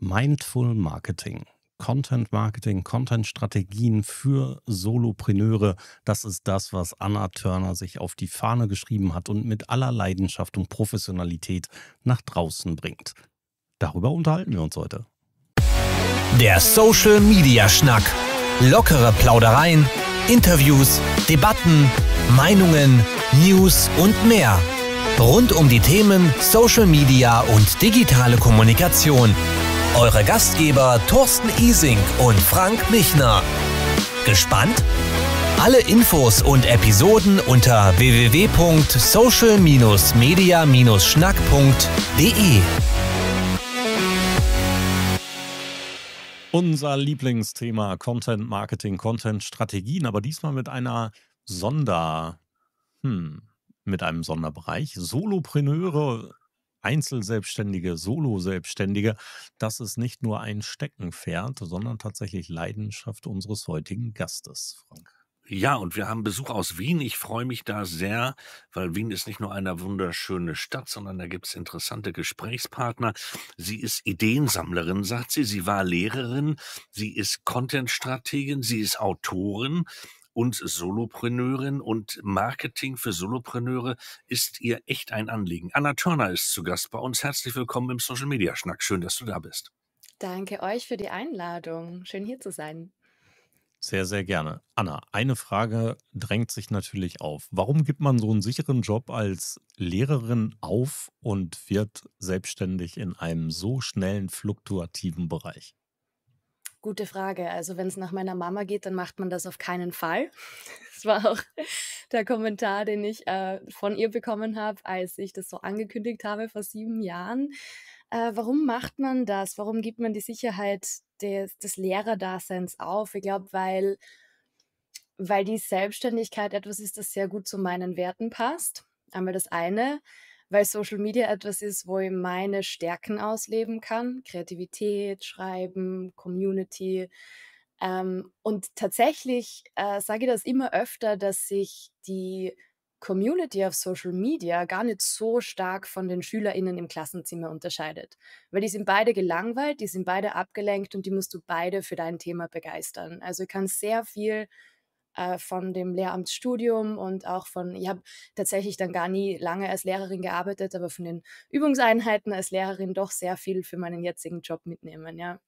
Mindful Marketing. Content Marketing, Content Strategien für Solopreneure. Das ist das, was Anna Turner sich auf die Fahne geschrieben hat und mit aller Leidenschaft und Professionalität nach draußen bringt. Darüber unterhalten wir uns heute. Der Social Media Schnack. Lockere Plaudereien, Interviews, Debatten, Meinungen, News und mehr. Rund um die Themen Social Media und digitale Kommunikation eure Gastgeber Thorsten Ising und Frank Michner. Gespannt? Alle Infos und Episoden unter www.social-media-schnack.de. Unser Lieblingsthema Content Marketing, Content Strategien, aber diesmal mit einer Sonder hm, mit einem Sonderbereich. Solopreneure Einzelselbstständige, Solo-Selbstständige, das ist nicht nur ein Steckenpferd, sondern tatsächlich Leidenschaft unseres heutigen Gastes, Frank. Ja, und wir haben Besuch aus Wien. Ich freue mich da sehr, weil Wien ist nicht nur eine wunderschöne Stadt, sondern da gibt es interessante Gesprächspartner. Sie ist Ideensammlerin, sagt sie. Sie war Lehrerin. Sie ist Content-Strategin. Sie ist Autorin und Solopreneurin und Marketing für Solopreneure ist ihr echt ein Anliegen. Anna Turner ist zu Gast bei uns. Herzlich willkommen im Social Media Schnack. Schön, dass du da bist. Danke euch für die Einladung. Schön hier zu sein. Sehr, sehr gerne. Anna, eine Frage drängt sich natürlich auf. Warum gibt man so einen sicheren Job als Lehrerin auf und wird selbstständig in einem so schnellen, fluktuativen Bereich? Gute Frage. Also wenn es nach meiner Mama geht, dann macht man das auf keinen Fall. Das war auch der Kommentar, den ich äh, von ihr bekommen habe, als ich das so angekündigt habe vor sieben Jahren. Äh, warum macht man das? Warum gibt man die Sicherheit des, des Lehrerdaseins auf? Ich glaube, weil, weil die Selbstständigkeit etwas ist, das sehr gut zu meinen Werten passt. Einmal das eine weil Social Media etwas ist, wo ich meine Stärken ausleben kann. Kreativität, Schreiben, Community. Ähm, und tatsächlich äh, sage ich das immer öfter, dass sich die Community auf Social Media gar nicht so stark von den SchülerInnen im Klassenzimmer unterscheidet. Weil die sind beide gelangweilt, die sind beide abgelenkt und die musst du beide für dein Thema begeistern. Also ich kann sehr viel äh, von dem Lehramtsstudium und auch von, ich habe tatsächlich dann gar nie lange als Lehrerin gearbeitet, aber von den Übungseinheiten als Lehrerin doch sehr viel für meinen jetzigen Job mitnehmen, ja.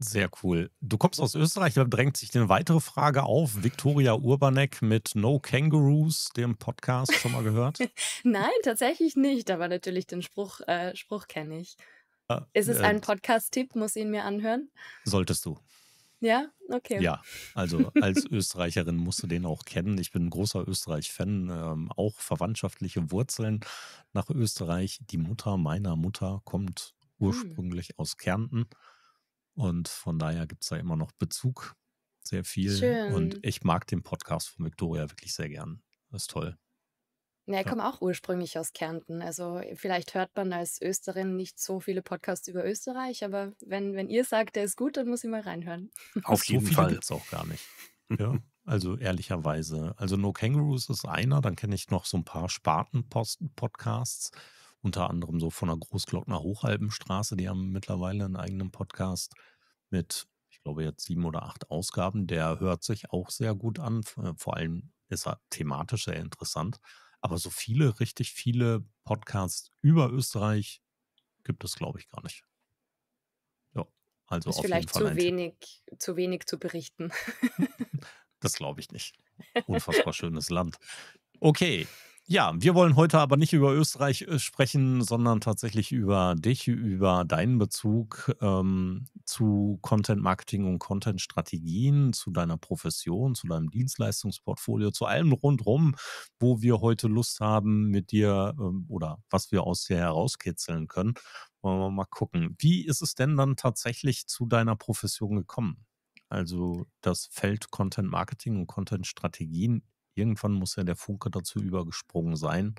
Sehr cool. Du kommst aus Österreich, da drängt sich eine weitere Frage auf. Viktoria Urbanek mit No Kangaroos, dem Podcast, schon mal gehört? Nein, tatsächlich nicht, aber natürlich den Spruch, äh, Spruch kenne ich. Ist es ein Podcast-Tipp? Muss ich ihn mir anhören? Solltest du. Ja, okay. Ja, also als Österreicherin musst du den auch kennen. Ich bin ein großer Österreich-Fan, ähm, auch verwandtschaftliche Wurzeln nach Österreich. Die Mutter meiner Mutter kommt hm. ursprünglich hm. aus Kärnten und von daher gibt es da immer noch Bezug, sehr viel. Schön. Und ich mag den Podcast von Victoria wirklich sehr gern. Das ist toll. Ja, ich komme auch ursprünglich aus Kärnten. Also äh, vielleicht hört man als Österin nicht so viele Podcasts über Österreich, aber wenn, wenn ihr sagt, der ist gut, dann muss ich mal reinhören. Auf so jeden Fall. jetzt auch gar nicht. Ja, also ehrlicherweise. Also No Kangaroos ist einer, dann kenne ich noch so ein paar Sparten-Podcasts, unter anderem so von der Großglockner Hochalpenstraße, die haben mittlerweile einen eigenen Podcast mit, ich glaube jetzt sieben oder acht Ausgaben. Der hört sich auch sehr gut an, vor allem ist er thematisch sehr interessant. Aber so viele, richtig viele Podcasts über Österreich gibt es, glaube ich, gar nicht. Ja, also ist auf vielleicht jeden Fall zu wenig, zu wenig zu berichten. das glaube ich nicht. Unfassbar schönes Land. Okay, ja, wir wollen heute aber nicht über Österreich äh, sprechen, sondern tatsächlich über dich, über deinen Bezug ähm, zu Content Marketing und Content Strategien, zu deiner Profession, zu deinem Dienstleistungsportfolio, zu allem rundrum, wo wir heute Lust haben mit dir ähm, oder was wir aus dir herauskitzeln können. Wollen wir mal gucken. Wie ist es denn dann tatsächlich zu deiner Profession gekommen? Also das Feld Content Marketing und Content Strategien irgendwann muss ja der Funke dazu übergesprungen sein,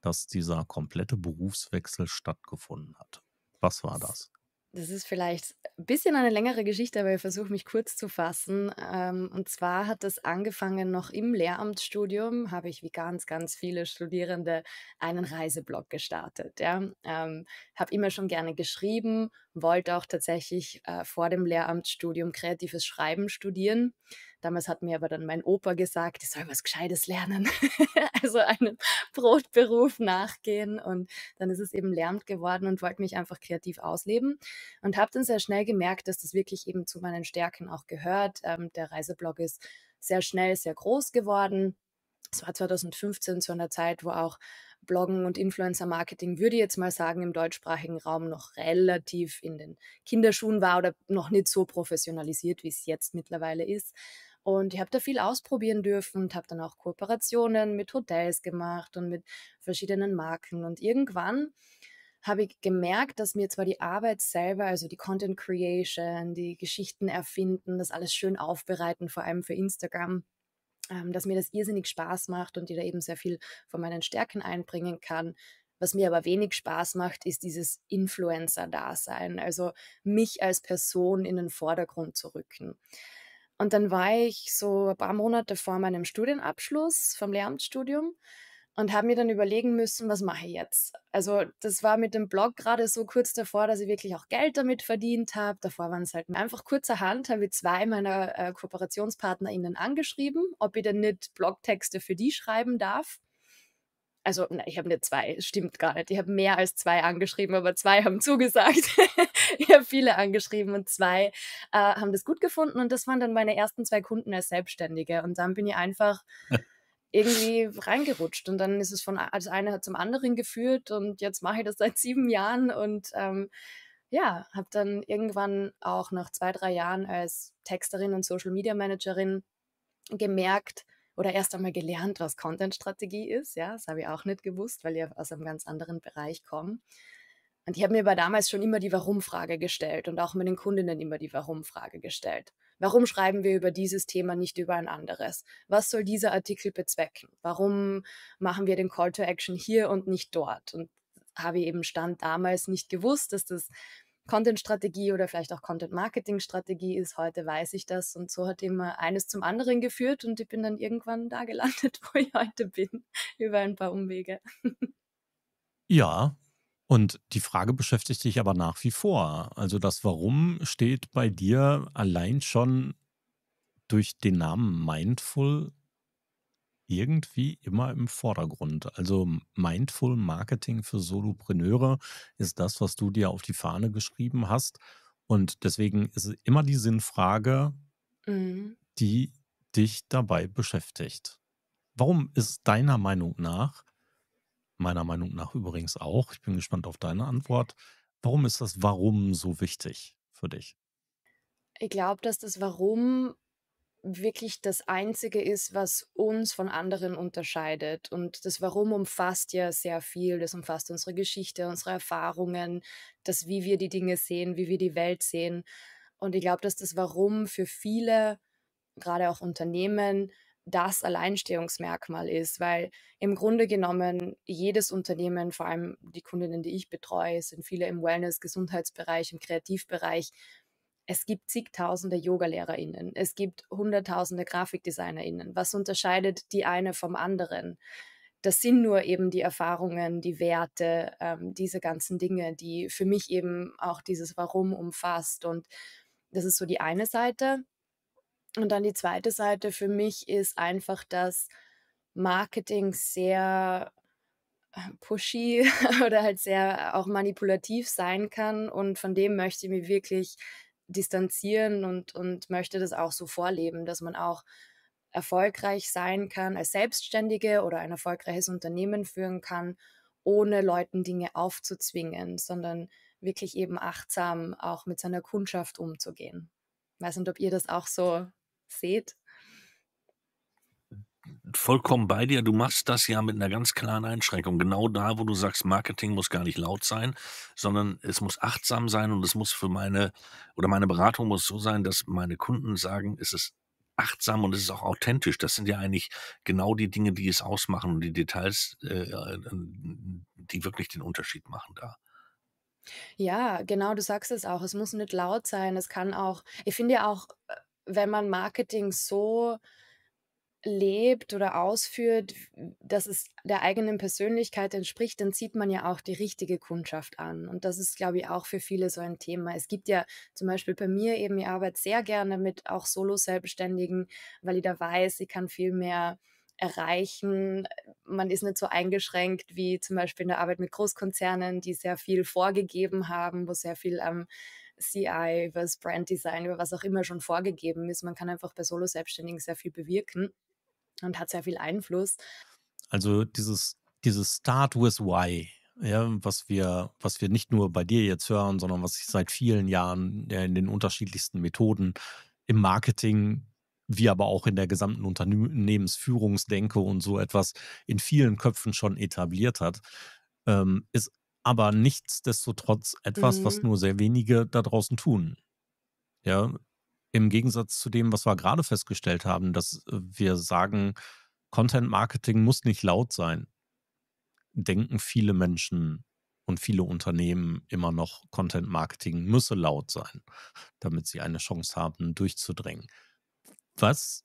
dass dieser komplette Berufswechsel stattgefunden hat. Was war das? Das ist vielleicht ein bisschen eine längere Geschichte, aber ich versuche mich kurz zu fassen. Ähm, und zwar hat das angefangen noch im Lehramtsstudium, habe ich wie ganz, ganz viele Studierende einen Reiseblog gestartet. Ja. Ähm, habe immer schon gerne geschrieben, wollte auch tatsächlich äh, vor dem Lehramtsstudium kreatives Schreiben studieren. Damals hat mir aber dann mein Opa gesagt, ich soll was Gescheites lernen, also einen Brotberuf nachgehen. Und dann ist es eben Lehramt geworden und wollte mich einfach kreativ ausleben und habe dann sehr schnell gemerkt, dass das wirklich eben zu meinen Stärken auch gehört. Ähm, der Reiseblog ist sehr schnell, sehr groß geworden. Es war 2015 zu einer Zeit, wo auch Bloggen und Influencer-Marketing, würde ich jetzt mal sagen, im deutschsprachigen Raum noch relativ in den Kinderschuhen war oder noch nicht so professionalisiert, wie es jetzt mittlerweile ist. Und ich habe da viel ausprobieren dürfen und habe dann auch Kooperationen mit Hotels gemacht und mit verschiedenen Marken. Und irgendwann habe ich gemerkt, dass mir zwar die Arbeit selber, also die Content Creation, die Geschichten erfinden, das alles schön aufbereiten, vor allem für Instagram, ähm, dass mir das irrsinnig Spaß macht und ich da eben sehr viel von meinen Stärken einbringen kann. Was mir aber wenig Spaß macht, ist dieses Influencer-Dasein, also mich als Person in den Vordergrund zu rücken. Und dann war ich so ein paar Monate vor meinem Studienabschluss vom Lehramtsstudium und habe mir dann überlegen müssen, was mache ich jetzt? Also das war mit dem Blog gerade so kurz davor, dass ich wirklich auch Geld damit verdient habe. Davor waren es halt einfach kurzerhand, habe ich zwei meiner äh, KooperationspartnerInnen angeschrieben, ob ich denn nicht Blogtexte für die schreiben darf also nein, ich habe nicht zwei, stimmt gar nicht. Ich habe mehr als zwei angeschrieben, aber zwei haben zugesagt. ich habe viele angeschrieben und zwei äh, haben das gut gefunden und das waren dann meine ersten zwei Kunden als Selbstständige. Und dann bin ich einfach irgendwie reingerutscht und dann ist es von das eine hat zum anderen geführt und jetzt mache ich das seit sieben Jahren und ähm, ja, habe dann irgendwann auch nach zwei, drei Jahren als Texterin und Social Media Managerin gemerkt, oder erst einmal gelernt, was Content-Strategie ist. Ja, das habe ich auch nicht gewusst, weil ich aus einem ganz anderen Bereich komme. Und ich habe mir aber damals schon immer die Warum-Frage gestellt und auch mit den Kundinnen immer die Warum-Frage gestellt. Warum schreiben wir über dieses Thema, nicht über ein anderes? Was soll dieser Artikel bezwecken? Warum machen wir den Call to Action hier und nicht dort? Und habe ich eben Stand damals nicht gewusst, dass das Content-Strategie oder vielleicht auch Content-Marketing-Strategie ist. Heute weiß ich das. Und so hat immer eines zum anderen geführt und ich bin dann irgendwann da gelandet, wo ich heute bin, über ein paar Umwege. Ja, und die Frage beschäftigt dich aber nach wie vor. Also das Warum steht bei dir allein schon durch den Namen Mindful irgendwie immer im Vordergrund. Also Mindful Marketing für Solopreneure ist das, was du dir auf die Fahne geschrieben hast. Und deswegen ist es immer die Sinnfrage, mhm. die dich dabei beschäftigt. Warum ist deiner Meinung nach, meiner Meinung nach übrigens auch, ich bin gespannt auf deine Antwort, warum ist das Warum so wichtig für dich? Ich glaube, dass das Warum wirklich das Einzige ist, was uns von anderen unterscheidet. Und das Warum umfasst ja sehr viel. Das umfasst unsere Geschichte, unsere Erfahrungen, das, wie wir die Dinge sehen, wie wir die Welt sehen. Und ich glaube, dass das Warum für viele, gerade auch Unternehmen, das Alleinstehungsmerkmal ist, weil im Grunde genommen jedes Unternehmen, vor allem die Kundinnen, die ich betreue, sind viele im Wellness, Gesundheitsbereich, im Kreativbereich, es gibt zigtausende Yoga-LehrerInnen, es gibt hunderttausende GrafikdesignerInnen. Was unterscheidet die eine vom anderen? Das sind nur eben die Erfahrungen, die Werte, ähm, diese ganzen Dinge, die für mich eben auch dieses Warum umfasst. Und das ist so die eine Seite. Und dann die zweite Seite für mich ist einfach, dass Marketing sehr äh, pushy oder halt sehr auch manipulativ sein kann. Und von dem möchte ich mir wirklich distanzieren und, und möchte das auch so vorleben, dass man auch erfolgreich sein kann als Selbstständige oder ein erfolgreiches Unternehmen führen kann, ohne Leuten Dinge aufzuzwingen, sondern wirklich eben achtsam auch mit seiner Kundschaft umzugehen. Ich weiß nicht, ob ihr das auch so seht vollkommen bei dir. Du machst das ja mit einer ganz klaren Einschränkung. Genau da, wo du sagst, Marketing muss gar nicht laut sein, sondern es muss achtsam sein und es muss für meine oder meine Beratung muss so sein, dass meine Kunden sagen, es ist achtsam und es ist auch authentisch. Das sind ja eigentlich genau die Dinge, die es ausmachen und die Details, äh, die wirklich den Unterschied machen da. Ja, genau, du sagst es auch. Es muss nicht laut sein. Es kann auch, ich finde ja auch, äh, wenn man Marketing so lebt oder ausführt, dass es der eigenen Persönlichkeit entspricht, dann zieht man ja auch die richtige Kundschaft an. Und das ist, glaube ich, auch für viele so ein Thema. Es gibt ja zum Beispiel bei mir eben, ich arbeite sehr gerne mit auch Solo-Selbstständigen, weil ich da weiß, ich kann viel mehr erreichen. Man ist nicht so eingeschränkt wie zum Beispiel in der Arbeit mit Großkonzernen, die sehr viel vorgegeben haben, wo sehr viel am ähm, CI, über das Brand Design, über was auch immer schon vorgegeben ist. Man kann einfach bei Solo-Selbstständigen sehr viel bewirken und hat sehr viel Einfluss. Also dieses, dieses Start with Why, ja, was wir, was wir nicht nur bei dir jetzt hören, sondern was ich seit vielen Jahren ja, in den unterschiedlichsten Methoden im Marketing, wie aber auch in der gesamten Unternehmensführungsdenke und so etwas in vielen Köpfen schon etabliert hat, ähm, ist aber nichtsdestotrotz etwas, mhm. was nur sehr wenige da draußen tun. Ja, im Gegensatz zu dem, was wir gerade festgestellt haben, dass äh, wir sagen, Content Marketing muss nicht laut sein, denken viele Menschen und viele Unternehmen immer noch, Content Marketing müsse laut sein, damit sie eine Chance haben, durchzudrängen. Was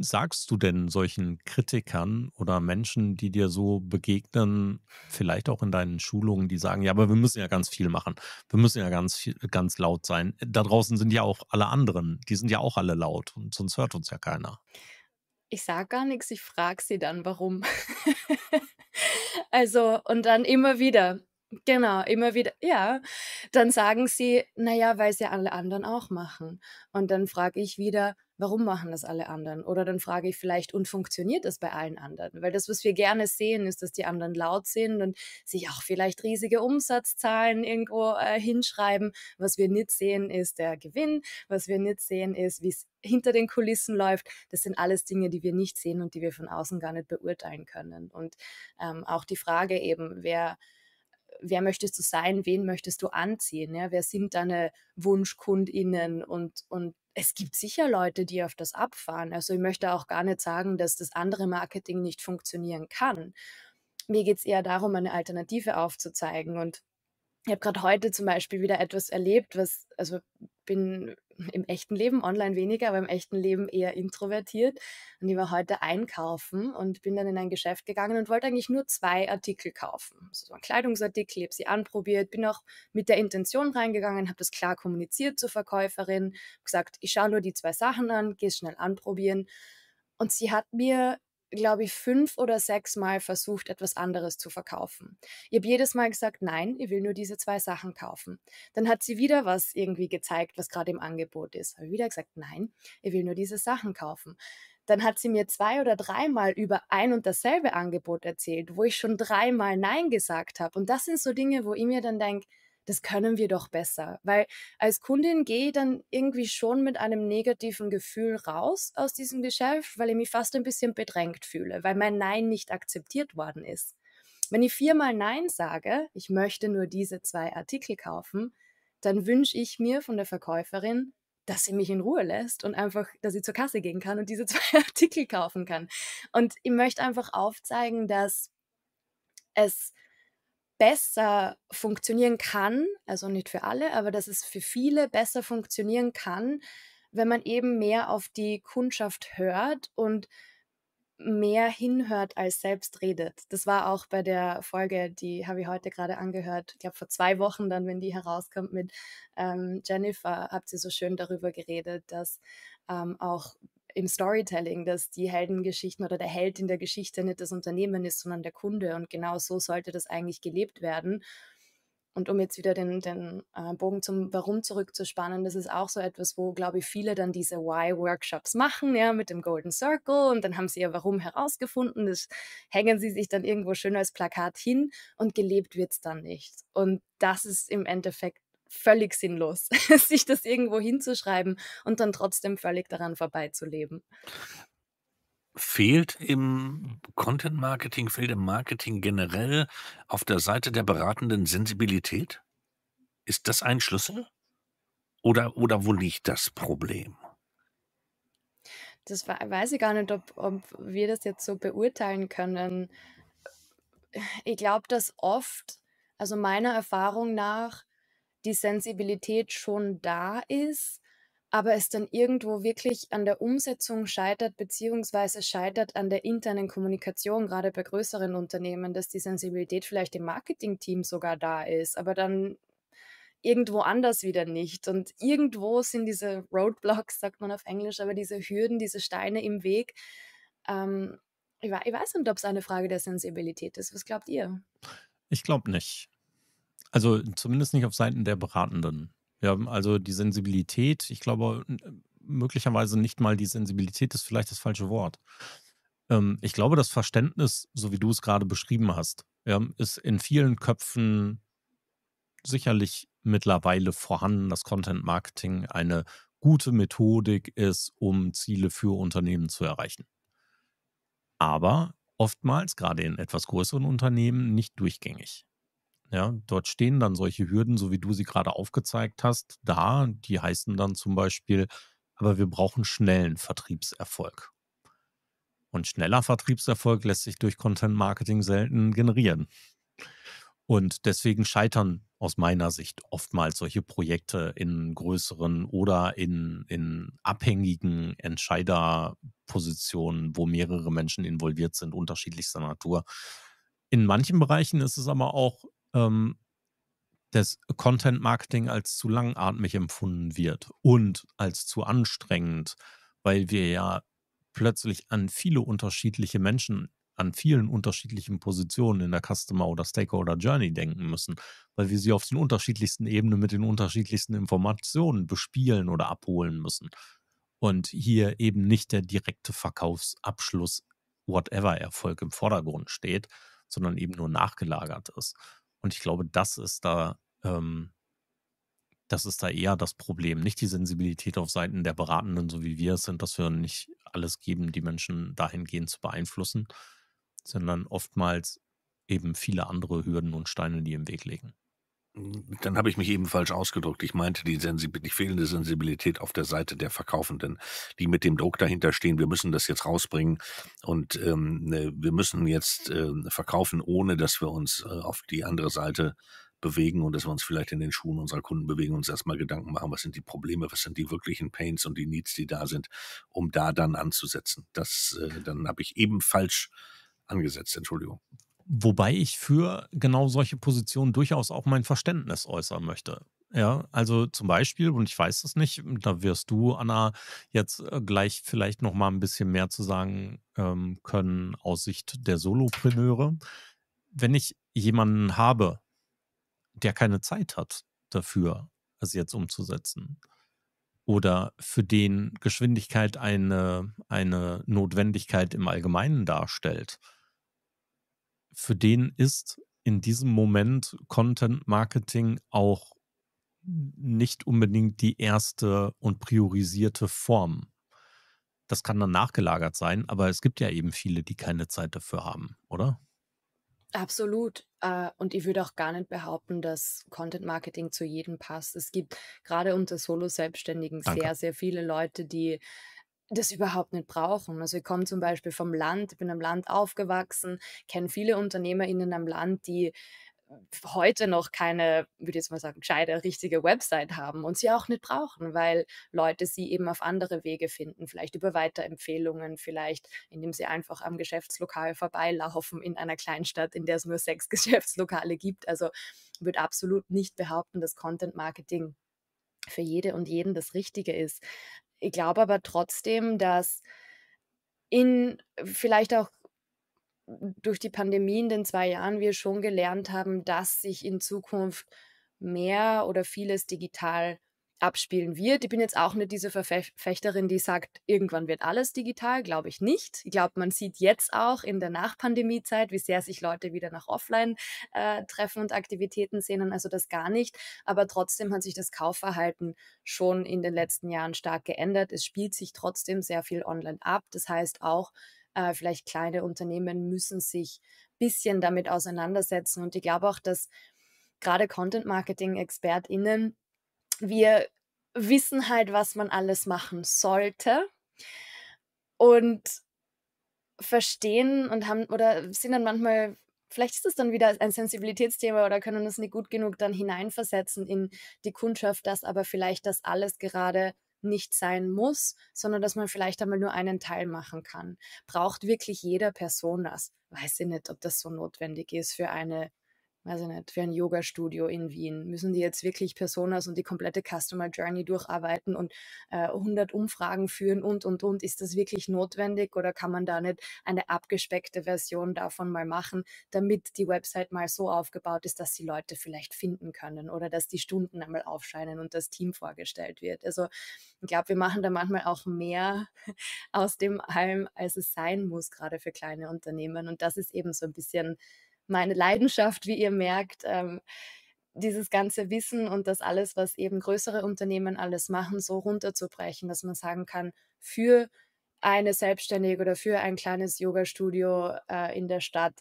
sagst du denn solchen Kritikern oder Menschen, die dir so begegnen, vielleicht auch in deinen Schulungen, die sagen, ja, aber wir müssen ja ganz viel machen. Wir müssen ja ganz ganz laut sein. Da draußen sind ja auch alle anderen, die sind ja auch alle laut und sonst hört uns ja keiner. Ich sage gar nichts, ich frage sie dann, warum. also, und dann immer wieder, Genau, immer wieder, ja. Dann sagen sie, naja, weil es ja alle anderen auch machen. Und dann frage ich wieder, warum machen das alle anderen? Oder dann frage ich vielleicht, und funktioniert das bei allen anderen? Weil das, was wir gerne sehen, ist, dass die anderen laut sind und sich auch vielleicht riesige Umsatzzahlen irgendwo äh, hinschreiben. Was wir nicht sehen, ist der Gewinn. Was wir nicht sehen, ist, wie es hinter den Kulissen läuft. Das sind alles Dinge, die wir nicht sehen und die wir von außen gar nicht beurteilen können. Und ähm, auch die Frage eben, wer wer möchtest du sein, wen möchtest du anziehen, ja? wer sind deine WunschkundInnen und, und es gibt sicher Leute, die auf das abfahren. Also ich möchte auch gar nicht sagen, dass das andere Marketing nicht funktionieren kann. Mir geht es eher darum, eine Alternative aufzuzeigen und ich habe gerade heute zum Beispiel wieder etwas erlebt, was, also bin im echten Leben, online weniger, aber im echten Leben eher introvertiert. Und ich war heute einkaufen und bin dann in ein Geschäft gegangen und wollte eigentlich nur zwei Artikel kaufen. so ein Kleidungsartikel, ich habe sie anprobiert, bin auch mit der Intention reingegangen, habe das klar kommuniziert zur Verkäuferin, gesagt, ich schaue nur die zwei Sachen an, gehe es schnell anprobieren. Und sie hat mir glaube ich, fünf oder sechs Mal versucht, etwas anderes zu verkaufen. Ich habe jedes Mal gesagt, nein, ich will nur diese zwei Sachen kaufen. Dann hat sie wieder was irgendwie gezeigt, was gerade im Angebot ist. Habe wieder gesagt, nein, ich will nur diese Sachen kaufen. Dann hat sie mir zwei oder dreimal über ein und dasselbe Angebot erzählt, wo ich schon dreimal Nein gesagt habe. Und das sind so Dinge, wo ich mir dann denke, das können wir doch besser. Weil als Kundin gehe ich dann irgendwie schon mit einem negativen Gefühl raus aus diesem Geschäft, weil ich mich fast ein bisschen bedrängt fühle, weil mein Nein nicht akzeptiert worden ist. Wenn ich viermal Nein sage, ich möchte nur diese zwei Artikel kaufen, dann wünsche ich mir von der Verkäuferin, dass sie mich in Ruhe lässt und einfach, dass ich zur Kasse gehen kann und diese zwei Artikel kaufen kann. Und ich möchte einfach aufzeigen, dass es besser funktionieren kann, also nicht für alle, aber dass es für viele besser funktionieren kann, wenn man eben mehr auf die Kundschaft hört und mehr hinhört als selbst redet. Das war auch bei der Folge, die habe ich heute gerade angehört, ich glaube vor zwei Wochen dann, wenn die herauskommt mit ähm, Jennifer, habt ihr so schön darüber geredet, dass ähm, auch im Storytelling, dass die Heldengeschichten oder der Held in der Geschichte nicht das Unternehmen ist, sondern der Kunde. Und genau so sollte das eigentlich gelebt werden. Und um jetzt wieder den, den äh, Bogen zum Warum zurückzuspannen, das ist auch so etwas, wo, glaube ich, viele dann diese Why-Workshops machen, ja, mit dem Golden Circle und dann haben sie ihr Warum herausgefunden, das hängen sie sich dann irgendwo schön als Plakat hin und gelebt wird es dann nicht. Und das ist im Endeffekt völlig sinnlos, sich das irgendwo hinzuschreiben und dann trotzdem völlig daran vorbeizuleben. Fehlt im Content Marketing, fehlt im Marketing generell auf der Seite der beratenden Sensibilität? Ist das ein Schlüssel? Oder, oder wo liegt das Problem? Das weiß ich gar nicht, ob, ob wir das jetzt so beurteilen können. Ich glaube, dass oft, also meiner Erfahrung nach, die Sensibilität schon da ist, aber es dann irgendwo wirklich an der Umsetzung scheitert, beziehungsweise scheitert an der internen Kommunikation, gerade bei größeren Unternehmen, dass die Sensibilität vielleicht im Marketingteam sogar da ist, aber dann irgendwo anders wieder nicht. Und irgendwo sind diese Roadblocks, sagt man auf Englisch, aber diese Hürden, diese Steine im Weg. Ähm, ich, weiß nicht, ob es eine Frage der Sensibilität ist. Was glaubt ihr? Ich glaube nicht. Also zumindest nicht auf Seiten der Beratenden. Wir also die Sensibilität, ich glaube, möglicherweise nicht mal die Sensibilität ist vielleicht das falsche Wort. Ähm, ich glaube, das Verständnis, so wie du es gerade beschrieben hast, ist in vielen Köpfen sicherlich mittlerweile vorhanden, dass Content Marketing eine gute Methodik ist, um Ziele für Unternehmen zu erreichen. Aber oftmals, gerade in etwas größeren Unternehmen, nicht durchgängig. Ja, dort stehen dann solche Hürden, so wie du sie gerade aufgezeigt hast, da. Die heißen dann zum Beispiel, aber wir brauchen schnellen Vertriebserfolg. Und schneller Vertriebserfolg lässt sich durch Content Marketing selten generieren. Und deswegen scheitern aus meiner Sicht oftmals solche Projekte in größeren oder in, in abhängigen Entscheiderpositionen, wo mehrere Menschen involviert sind, unterschiedlichster Natur. In manchen Bereichen ist es aber auch ähm, dass Content Marketing als zu langatmig empfunden wird und als zu anstrengend, weil wir ja plötzlich an viele unterschiedliche Menschen, an vielen unterschiedlichen Positionen in der Customer oder Stakeholder Journey denken müssen, weil wir sie auf den unterschiedlichsten Ebenen mit den unterschiedlichsten Informationen bespielen oder abholen müssen. Und hier eben nicht der direkte Verkaufsabschluss, whatever Erfolg im Vordergrund steht, sondern eben nur nachgelagert ist. Und ich glaube, das ist da, ähm, das ist da eher das Problem. Nicht die Sensibilität auf Seiten der Beratenden, so wie wir es sind, dass wir nicht alles geben, die Menschen dahingehend zu beeinflussen, sondern oftmals eben viele andere Hürden und Steine, die im Weg liegen. Dann habe ich mich eben falsch ausgedrückt. Ich meinte die, Sensibil die fehlende Sensibilität auf der Seite der Verkaufenden, die mit dem Druck dahinter stehen, wir müssen das jetzt rausbringen und ähm, ne, wir müssen jetzt äh, verkaufen, ohne dass wir uns äh, auf die andere Seite bewegen und dass wir uns vielleicht in den Schuhen unserer Kunden bewegen und uns erstmal Gedanken machen, was sind die Probleme, was sind die wirklichen Pains und die Needs, die da sind, um da dann anzusetzen. Das, äh, dann habe ich eben falsch angesetzt, Entschuldigung. Wobei ich für genau solche Positionen durchaus auch mein Verständnis äußern möchte. Ja, also zum Beispiel, und ich weiß es nicht, da wirst du, Anna, jetzt äh, gleich vielleicht noch mal ein bisschen mehr zu sagen ähm, können aus Sicht der Solopreneure. Wenn ich jemanden habe, der keine Zeit hat dafür, es jetzt umzusetzen, oder für den Geschwindigkeit eine, eine Notwendigkeit im Allgemeinen darstellt, für den ist in diesem Moment Content Marketing auch nicht unbedingt die erste und priorisierte Form. Das kann dann nachgelagert sein, aber es gibt ja eben viele, die keine Zeit dafür haben, oder? Absolut. Äh, und ich würde auch gar nicht behaupten, dass Content Marketing zu jedem passt. Es gibt gerade unter Solo-Selbstständigen sehr, sehr viele Leute, die das überhaupt nicht brauchen. Also ich komme zum Beispiel vom Land, bin am Land aufgewachsen, kenne viele UnternehmerInnen am Land, die äh, heute noch keine, würde ich jetzt mal sagen, gescheite, richtige Website haben und sie auch nicht brauchen, weil Leute sie eben auf andere Wege finden, vielleicht über Weiterempfehlungen, vielleicht indem sie einfach am Geschäftslokal vorbeilaufen in einer Kleinstadt, in der es nur sechs Geschäftslokale gibt. Also ich würde absolut nicht behaupten, dass Content Marketing für jede und jeden das Richtige ist. Ich glaube aber trotzdem, dass in vielleicht auch durch die Pandemie in den zwei Jahren wir schon gelernt haben, dass sich in Zukunft mehr oder vieles digital abspielen wird. Ich bin jetzt auch nicht diese Verfechterin, die sagt, irgendwann wird alles digital, glaube ich nicht. Ich glaube, man sieht jetzt auch in der Nachpandemie-Zeit, wie sehr sich Leute wieder nach Offline-Treffen äh, und Aktivitäten sehnen, also das gar nicht. Aber trotzdem hat sich das Kaufverhalten schon in den letzten Jahren stark geändert. Es spielt sich trotzdem sehr viel online ab. Das heißt auch, äh, vielleicht kleine Unternehmen müssen sich ein bisschen damit auseinandersetzen. Und ich glaube auch, dass gerade Content-Marketing-ExpertInnen wir wissen halt, was man alles machen sollte und verstehen und haben oder sind dann manchmal, vielleicht ist es dann wieder ein Sensibilitätsthema oder können das nicht gut genug dann hineinversetzen in die Kundschaft, dass aber vielleicht das alles gerade nicht sein muss, sondern dass man vielleicht einmal nur einen Teil machen kann. Braucht wirklich jeder Person das? Weiß ich nicht, ob das so notwendig ist für eine weiß ich nicht, für ein Yoga-Studio in Wien, müssen die jetzt wirklich Personas und die komplette Customer Journey durcharbeiten und äh, 100 Umfragen führen und, und, und. Ist das wirklich notwendig oder kann man da nicht eine abgespeckte Version davon mal machen, damit die Website mal so aufgebaut ist, dass die Leute vielleicht finden können oder dass die Stunden einmal aufscheinen und das Team vorgestellt wird. Also ich glaube, wir machen da manchmal auch mehr aus dem Alm, als es sein muss, gerade für kleine Unternehmen. Und das ist eben so ein bisschen meine Leidenschaft, wie ihr merkt. Ähm, dieses ganze Wissen und das alles, was eben größere Unternehmen alles machen, so runterzubrechen, dass man sagen kann, für eine Selbstständige oder für ein kleines Yoga-Studio äh, in der Stadt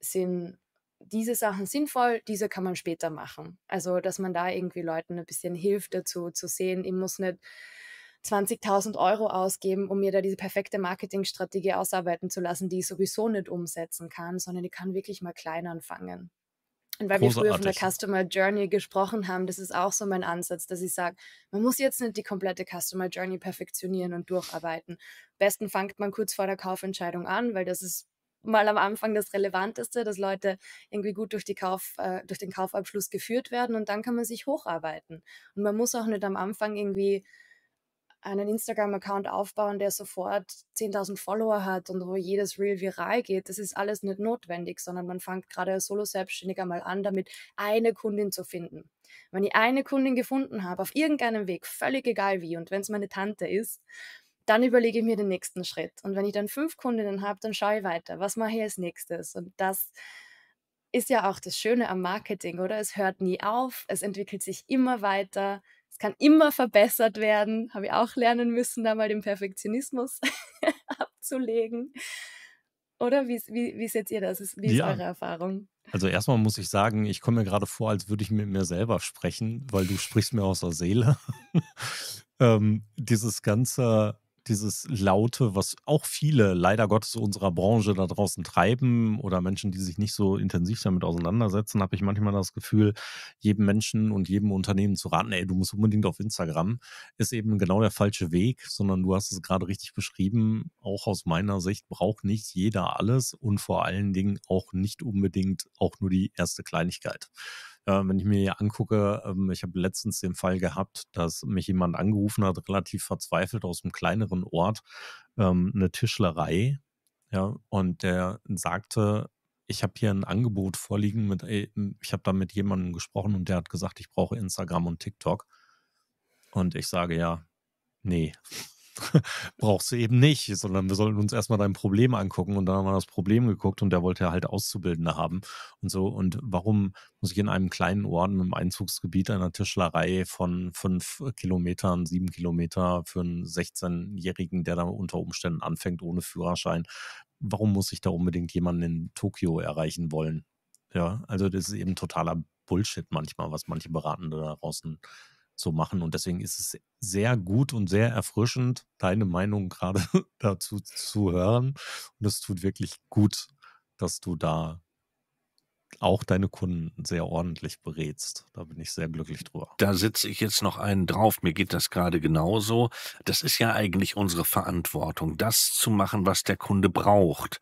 sind diese Sachen sinnvoll, diese kann man später machen. Also, dass man da irgendwie Leuten ein bisschen hilft dazu zu sehen, ich muss nicht 20.000 Euro ausgeben, um mir da diese perfekte Marketingstrategie ausarbeiten zu lassen, die ich sowieso nicht umsetzen kann, sondern ich kann wirklich mal klein anfangen. Und weil Großartig. wir früher von der Customer Journey gesprochen haben, das ist auch so mein Ansatz, dass ich sage, man muss jetzt nicht die komplette Customer Journey perfektionieren und durcharbeiten. Am besten fängt man kurz vor der Kaufentscheidung an, weil das ist mal am Anfang das Relevanteste, dass Leute irgendwie gut durch, die Kauf, äh, durch den Kaufabschluss geführt werden und dann kann man sich hocharbeiten. Und man muss auch nicht am Anfang irgendwie einen Instagram-Account aufbauen, der sofort 10.000 Follower hat und wo jedes Reel viral geht. Das ist alles nicht notwendig, sondern man fängt gerade als Solo-Selbstständiger mal an, damit eine Kundin zu finden. Wenn ich eine Kundin gefunden habe, auf irgendeinem Weg, völlig egal wie, und wenn es meine Tante ist, dann überlege ich mir den nächsten Schritt. Und wenn ich dann fünf Kundinnen habe, dann schaue ich weiter. Was mache ich als nächstes? Und das ist ja auch das Schöne am Marketing, oder? Es hört nie auf, es entwickelt sich immer weiter. Es kann immer verbessert werden. Habe ich auch lernen müssen, da mal den Perfektionismus abzulegen. Oder wie, wie, wie seht ihr das? Wie ist ja. eure Erfahrung? Also erstmal muss ich sagen, ich komme mir gerade vor, als würde ich mit mir selber sprechen, weil du sprichst mir aus der Seele. ähm, dieses ganze dieses Laute, was auch viele leider Gottes unserer Branche da draußen treiben oder Menschen, die sich nicht so intensiv damit auseinandersetzen, habe ich manchmal das Gefühl, jedem Menschen und jedem Unternehmen zu raten, ey, du musst unbedingt auf Instagram, ist eben genau der falsche Weg, sondern du hast es gerade richtig beschrieben, auch aus meiner Sicht braucht nicht jeder alles und vor allen Dingen auch nicht unbedingt auch nur die erste Kleinigkeit äh, wenn ich mir hier angucke, ähm, ich habe letztens den Fall gehabt, dass mich jemand angerufen hat, relativ verzweifelt aus einem kleineren Ort, ähm, eine Tischlerei. Ja, und der sagte, ich habe hier ein Angebot vorliegen mit, äh, ich habe da mit jemandem gesprochen und der hat gesagt, ich brauche Instagram und TikTok. Und ich sage ja, nee. brauchst du eben nicht, sondern wir sollten uns erstmal dein Problem angucken. Und dann haben wir das Problem geguckt und der wollte halt Auszubildende haben und so. Und warum muss ich in einem kleinen Ort, im Einzugsgebiet einer Tischlerei von fünf Kilometern, sieben Kilometer für einen 16-Jährigen, der da unter Umständen anfängt ohne Führerschein, warum muss ich da unbedingt jemanden in Tokio erreichen wollen? Ja, also das ist eben totaler Bullshit manchmal, was manche Beratende da draußen so machen. Und deswegen ist es sehr gut und sehr erfrischend, deine Meinung gerade dazu zu hören. Und es tut wirklich gut, dass du da auch deine Kunden sehr ordentlich berätst. Da bin ich sehr glücklich drüber. Da sitze ich jetzt noch einen drauf. Mir geht das gerade genauso. Das ist ja eigentlich unsere Verantwortung, das zu machen, was der Kunde braucht.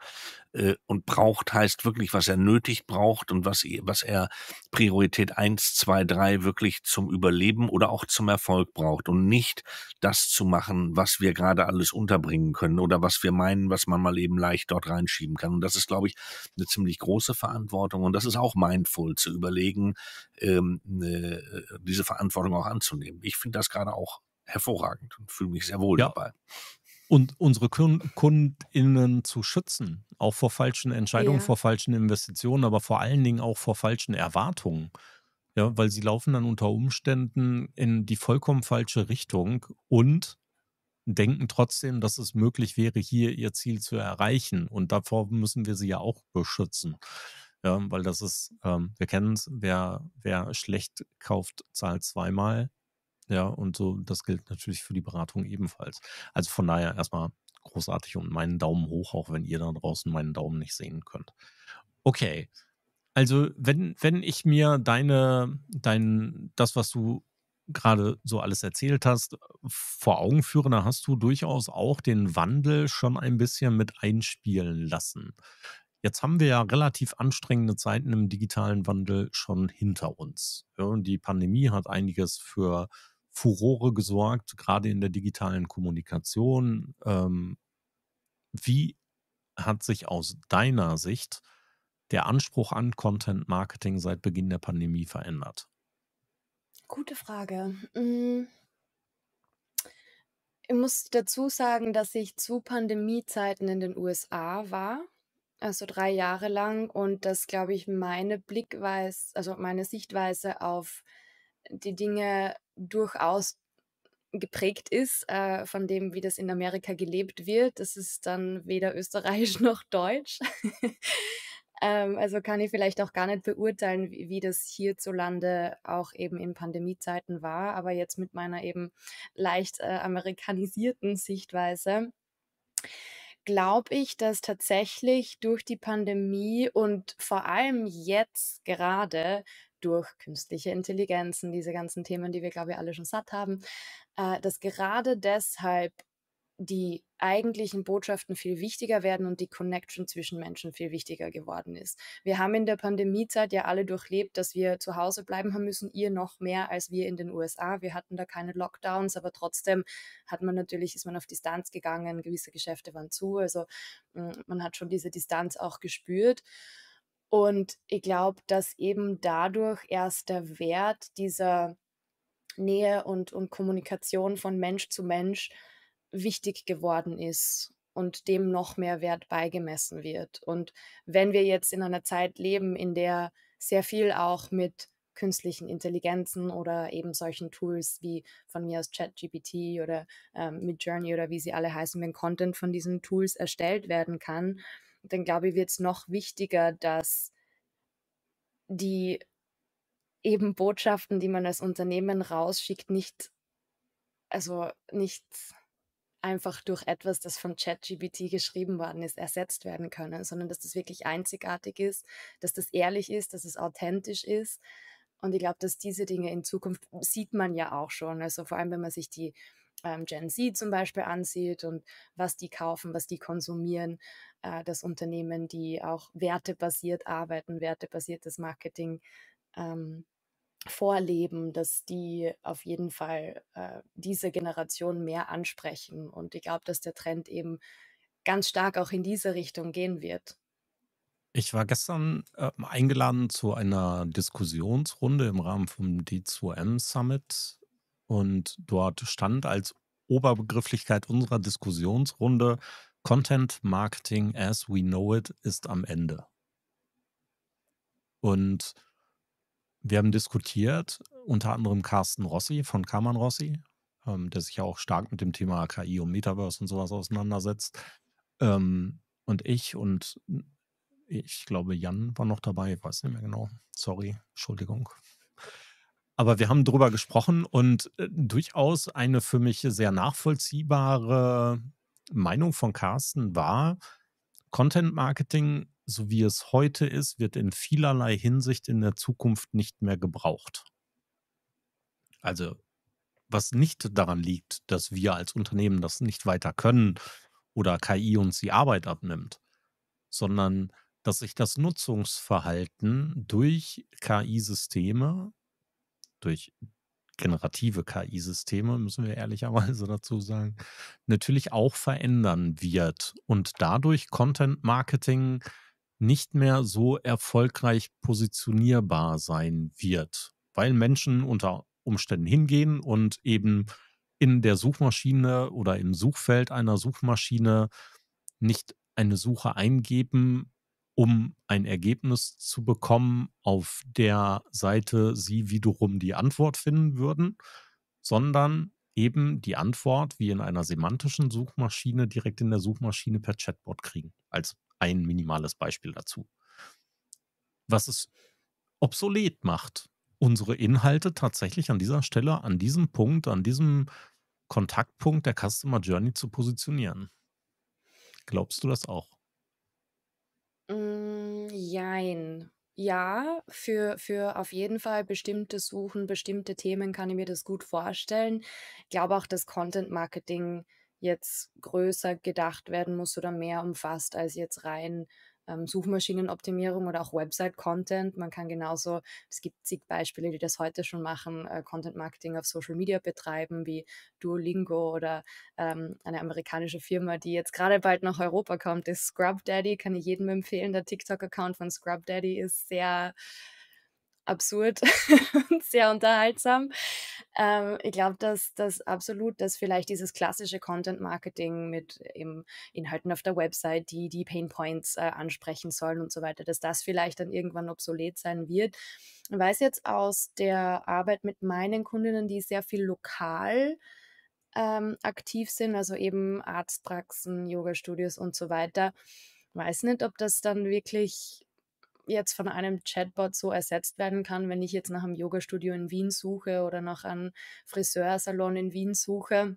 Äh, und braucht heißt wirklich, was er nötig braucht und was, was er Priorität 1, 2, 3 wirklich zum Überleben oder auch zum Erfolg braucht und nicht das zu machen, was wir gerade alles unterbringen können oder was wir meinen, was man mal eben leicht dort reinschieben kann. Und das ist, glaube ich, eine ziemlich große Verantwortung und das ist auch mindful zu überlegen, ähm, ne, äh, diese Verantwortung auch anzunehmen. Ich finde das gerade auch hervorragend und fühle mich sehr wohl ja. dabei und unsere KundInnen zu schützen, auch vor falschen Entscheidungen, ja. vor falschen Investitionen, aber vor allen Dingen auch vor falschen Erwartungen. Ja, weil sie laufen dann unter Umständen in die vollkommen falsche Richtung und denken trotzdem, dass es möglich wäre, hier ihr Ziel zu erreichen. Und davor müssen wir sie ja auch beschützen. Ja, weil das ist, ähm, wir kennen es, wer, wer schlecht kauft, zahlt zweimal. Ja, und so, das gilt natürlich für die Beratung ebenfalls. Also von daher erstmal großartig und meinen Daumen hoch, auch wenn ihr da draußen meinen Daumen nicht sehen könnt. Okay. Also, wenn, wenn ich mir deine, dein, das, was du gerade so alles erzählt hast, vor Augen führe, da hast du durchaus auch den Wandel schon ein bisschen mit einspielen lassen. Jetzt haben wir ja relativ anstrengende Zeiten im digitalen Wandel schon hinter uns. Ja, und die Pandemie hat einiges für äh, Furore gesorgt, gerade in der digitalen Kommunikation. Ähm, wie hat sich aus deiner Sicht der Anspruch an Content Marketing seit Beginn der Pandemie verändert? Gute Frage. Hm. Ich muss dazu sagen, dass ich zu Pandemiezeiten in den USA war, also drei Jahre lang, und das, glaube ich, meine Blickweise, also meine Sichtweise auf die Dinge durchaus geprägt ist äh, von dem, wie das in Amerika gelebt wird. Das ist dann weder österreichisch noch deutsch. ähm, also kann ich vielleicht auch gar nicht beurteilen, wie, wie, das hierzulande auch eben in Pandemiezeiten war. Aber jetzt mit meiner eben leicht äh, amerikanisierten Sichtweise glaube ich, dass tatsächlich durch die Pandemie und vor allem jetzt gerade durch künstliche Intelligenzen, diese ganzen Themen, die wir, glaube ich, alle schon satt haben, äh, dass gerade deshalb die eigentlichen Botschaften viel wichtiger werden und die Connection zwischen Menschen viel wichtiger geworden ist. Wir haben in der Pandemiezeit ja alle durchlebt, dass wir zu Hause bleiben haben müssen, ihr noch mehr als wir in den USA. Wir hatten da keine Lockdowns, aber trotzdem hat man natürlich, ist man auf Distanz gegangen, gewisse Geschäfte waren zu, also mm, man hat schon diese Distanz auch gespürt. Und ich glaube, dass eben dadurch erst der Wert dieser Nähe und, und Kommunikation von Mensch zu Mensch wichtig geworden ist und dem noch mehr Wert beigemessen wird. Und wenn wir jetzt in einer Zeit leben, in der sehr viel auch mit künstlichen Intelligenzen oder eben solchen Tools wie von mir aus ChatGPT oder ähm, Midjourney oder wie sie alle heißen, wenn Content von diesen Tools erstellt werden kann, dann glaube ich, wird es noch wichtiger, dass die eben Botschaften, die man als Unternehmen rausschickt, nicht, also nicht einfach durch etwas, das von ChatGPT geschrieben worden ist, ersetzt werden können, sondern dass das wirklich einzigartig ist, dass das ehrlich ist, dass es authentisch ist. Und ich glaube, dass diese Dinge in Zukunft sieht man ja auch schon. Also vor allem, wenn man sich die ähm, Gen Z zum Beispiel ansieht und was die kaufen, was die konsumieren, äh, dass Unternehmen, die auch wertebasiert arbeiten, wertebasiertes Marketing ähm, vorleben, dass die auf jeden Fall äh, diese Generation mehr ansprechen. Und ich glaube, dass der Trend eben ganz stark auch in diese Richtung gehen wird. Ich war gestern äh, eingeladen zu einer Diskussionsrunde im Rahmen vom D2M Summit und dort stand als Oberbegrifflichkeit unserer Diskussionsrunde Content Marketing as we know it ist am Ende. Und wir haben diskutiert, unter anderem Carsten Rossi von Kaman Rossi, ähm, der sich ja auch stark mit dem Thema KI und Metaverse und sowas auseinandersetzt. Ähm, und ich und ich glaube, Jan war noch dabei, ich weiß nicht mehr genau. Sorry, Entschuldigung. Aber wir haben drüber gesprochen und äh, durchaus eine für mich sehr nachvollziehbare Meinung von Carsten war, Content Marketing, so wie es heute ist, wird in vielerlei Hinsicht in der Zukunft nicht mehr gebraucht. Also was nicht daran liegt, dass wir als Unternehmen das nicht weiter können oder KI uns die Arbeit abnimmt, sondern dass sich das Nutzungsverhalten durch KI-Systeme durch generative KI-Systeme, müssen wir ehrlicherweise dazu sagen, natürlich auch verändern wird und dadurch Content Marketing nicht mehr so erfolgreich positionierbar sein wird, weil Menschen unter Umständen hingehen und eben in der Suchmaschine oder im Suchfeld einer Suchmaschine nicht eine Suche eingeben, um ein Ergebnis zu bekommen, auf der Seite Sie wiederum die Antwort finden würden, sondern eben die Antwort wie in einer semantischen Suchmaschine direkt in der Suchmaschine per Chatbot kriegen, als ein minimales Beispiel dazu. Was es obsolet macht, unsere Inhalte tatsächlich an dieser Stelle, an diesem Punkt, an diesem Kontaktpunkt der Customer Journey zu positionieren. Glaubst du das auch? Hm, jein. Ja, für, für auf jeden Fall bestimmte Suchen, bestimmte Themen kann ich mir das gut vorstellen. Ich glaube auch, dass Content Marketing jetzt größer gedacht werden muss oder mehr umfasst als jetzt rein ähm, Suchmaschinenoptimierung oder auch Website-Content. Man kann genauso, es gibt zig Beispiele, die das heute schon machen, äh, Content-Marketing auf Social Media betreiben, wie Duolingo oder ähm, eine amerikanische Firma, die jetzt gerade bald nach Europa kommt, ist Scrub Daddy. Kann ich jedem empfehlen. Der TikTok-Account von Scrub Daddy ist sehr absurd und sehr unterhaltsam. Ähm, ich glaube, dass das absolut, dass vielleicht dieses klassische Content Marketing mit äh, eben Inhalten auf der Website, die die Pain Points äh, ansprechen sollen und so weiter, dass das vielleicht dann irgendwann obsolet sein wird. Ich weiß jetzt aus der Arbeit mit meinen Kundinnen, die sehr viel lokal ähm, aktiv sind, also eben Arztpraxen, Yoga-Studios und so weiter, weiß nicht, ob das dann wirklich jetzt von einem Chatbot so ersetzt werden kann, wenn ich jetzt nach einem Yoga-Studio in Wien suche oder nach einem Friseursalon in Wien suche,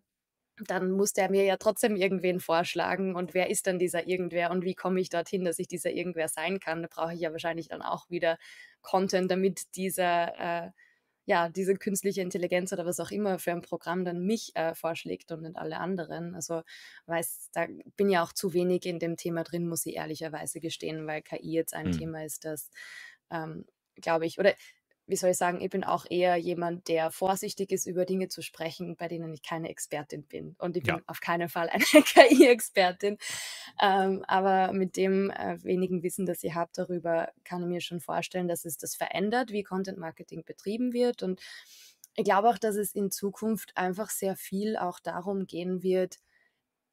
dann muss der mir ja trotzdem irgendwen vorschlagen. Und wer ist denn dieser Irgendwer und wie komme ich dorthin, dass ich dieser Irgendwer sein kann? Da brauche ich ja wahrscheinlich dann auch wieder Content, damit dieser äh, ja, diese künstliche Intelligenz oder was auch immer für ein Programm dann mich äh, vorschlägt und nicht alle anderen. Also weiß, da bin ja auch zu wenig in dem Thema drin, muss ich ehrlicherweise gestehen, weil KI jetzt ein mhm. Thema ist, das ähm, glaube ich, oder wie soll ich sagen, ich bin auch eher jemand, der vorsichtig ist, über Dinge zu sprechen, bei denen ich keine Expertin bin. Und ich ja. bin auf keinen Fall eine KI-Expertin. Ähm, aber mit dem äh, wenigen Wissen, das ihr habt darüber, kann ich mir schon vorstellen, dass es das verändert, wie Content Marketing betrieben wird. Und ich glaube auch, dass es in Zukunft einfach sehr viel auch darum gehen wird,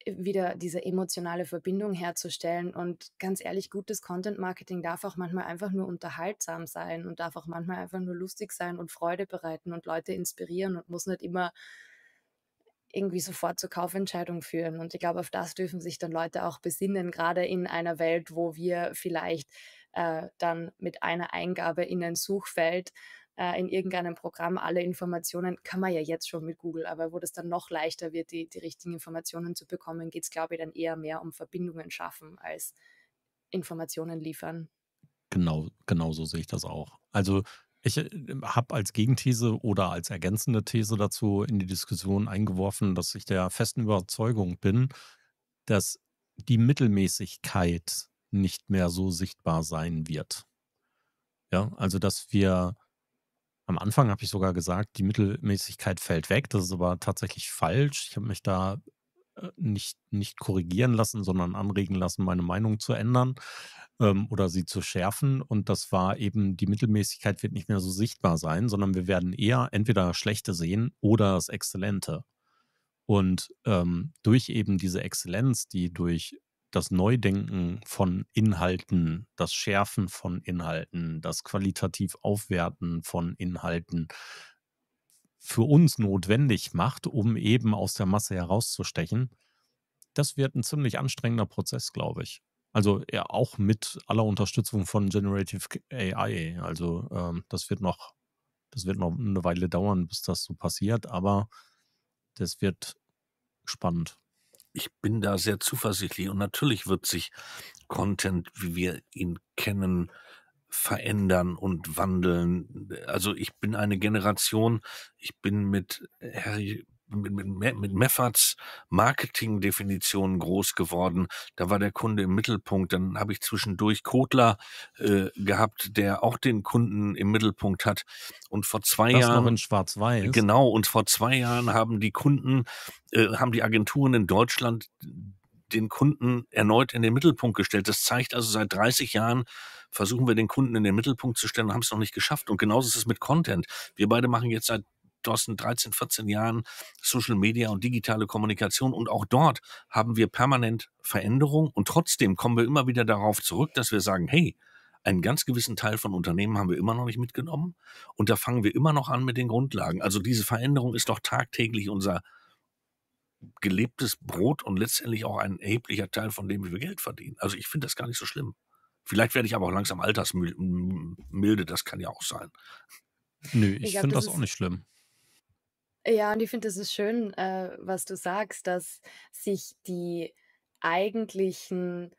wieder diese emotionale Verbindung herzustellen. Und ganz ehrlich, gutes Content Marketing darf auch manchmal einfach nur unterhaltsam sein und darf auch manchmal einfach nur lustig sein und Freude bereiten und Leute inspirieren und muss nicht immer irgendwie sofort zur Kaufentscheidung führen. Und ich glaube, auf das dürfen sich dann Leute auch besinnen, gerade in einer Welt, wo wir vielleicht äh, dann mit einer Eingabe in ein Suchfeld äh, in irgendeinem Programm alle Informationen, kann man ja jetzt schon mit Google, aber wo das dann noch leichter wird, die, die richtigen Informationen zu bekommen, geht es, glaube ich, dann eher mehr um Verbindungen schaffen als Informationen liefern. Genau, genau so sehe ich das auch. Also ich äh, habe als Gegenthese oder als ergänzende These dazu in die Diskussion eingeworfen, dass ich der festen Überzeugung bin, dass die Mittelmäßigkeit nicht mehr so sichtbar sein wird. Ja, also dass wir am Anfang habe ich sogar gesagt, die Mittelmäßigkeit fällt weg. Das ist aber tatsächlich falsch. Ich habe mich da äh, nicht, nicht korrigieren lassen, sondern anregen lassen, meine Meinung zu ändern ähm, oder sie zu schärfen. Und das war eben, die Mittelmäßigkeit wird nicht mehr so sichtbar sein, sondern wir werden eher entweder Schlechte sehen oder das Exzellente. Und ähm, durch eben diese Exzellenz, die durch das Neudenken von Inhalten, das Schärfen von Inhalten, das qualitativ Aufwerten von Inhalten für uns notwendig macht, um eben aus der Masse herauszustechen, das wird ein ziemlich anstrengender Prozess, glaube ich. Also ja, auch mit aller Unterstützung von Generative AI. Also ähm, das wird noch, das wird noch eine Weile dauern, bis das so passiert, aber das wird spannend ich bin da sehr zuversichtlich und natürlich wird sich Content, wie wir ihn kennen, verändern und wandeln. Also ich bin eine Generation, ich bin mit Harry mit, mit, mit Mefferts Marketingdefinition groß geworden. Da war der Kunde im Mittelpunkt. Dann habe ich zwischendurch Kotler äh, gehabt, der auch den Kunden im Mittelpunkt hat. Und vor zwei das Jahren. Noch in Schwarz-Weiß. Genau. Und vor zwei Jahren haben die Kunden, äh, haben die Agenturen in Deutschland den Kunden erneut in den Mittelpunkt gestellt. Das zeigt also seit 30 Jahren, versuchen wir den Kunden in den Mittelpunkt zu stellen, und haben es noch nicht geschafft. Und genauso ist es mit Content. Wir beide machen jetzt seit Thorsten, 13, 14 Jahren Social Media und digitale Kommunikation. Und auch dort haben wir permanent Veränderungen Und trotzdem kommen wir immer wieder darauf zurück, dass wir sagen, hey, einen ganz gewissen Teil von Unternehmen haben wir immer noch nicht mitgenommen. Und da fangen wir immer noch an mit den Grundlagen. Also diese Veränderung ist doch tagtäglich unser gelebtes Brot und letztendlich auch ein erheblicher Teil von dem, wie wir Geld verdienen. Also ich finde das gar nicht so schlimm. Vielleicht werde ich aber auch langsam altersmilde, das kann ja auch sein. Nö, ich, ich finde das, das auch nicht schlimm. Ja, und ich finde, es ist schön, äh, was du sagst, dass sich die eigentlichen